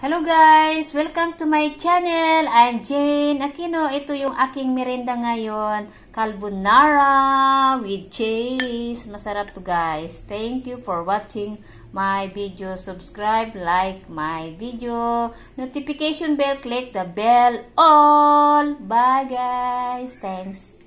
Hello guys! Welcome to my channel! I'm Jane Aquino. Ito yung aking merenda ngayon. Carbonara with cheese. Masarap to guys. Thank you for watching my video. Subscribe, like my video. Notification bell, click the bell all. Bye guys! Thanks!